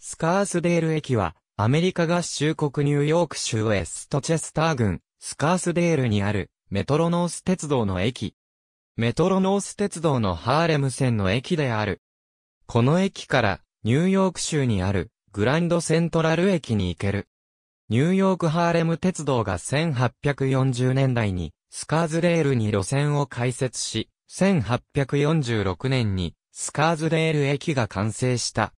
スカースデール駅は、アメリカ合衆国ニューヨーク州ウェストチェスター郡、スカースデールにある、メトロノース鉄道の駅。メトロノース鉄道のハーレム線の駅である。この駅から、ニューヨーク州にある、グランドセントラル駅に行ける。ニューヨークハーレム鉄道が1840年代に、スカーズデールに路線を開設し、1846年に、スカーズデール駅が完成した。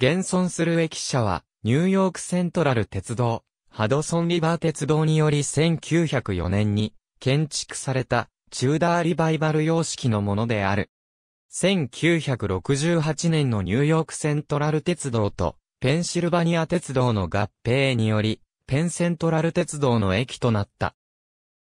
現存する駅舎は、ニューヨークセントラル鉄道、ハドソンリバー鉄道により1904年に建築されたチューダーリバイバル様式のものである。1968年のニューヨークセントラル鉄道とペンシルバニア鉄道の合併により、ペンセントラル鉄道の駅となった。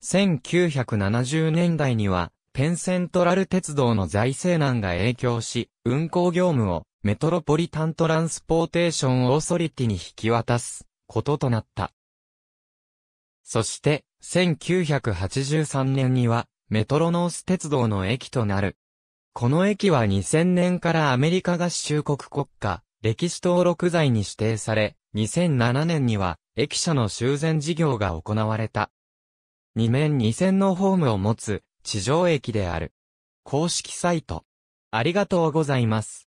1970年代にはペンセントラル鉄道の財政難が影響し、運行業務をメトロポリタントランスポーテーションオーソリティに引き渡すこととなった。そして、1983年には、メトロノース鉄道の駅となる。この駅は2000年からアメリカ合衆国国家、歴史登録財に指定され、2007年には、駅舎の修繕事業が行われた。2面2000のホームを持つ、地上駅である。公式サイト。ありがとうございます。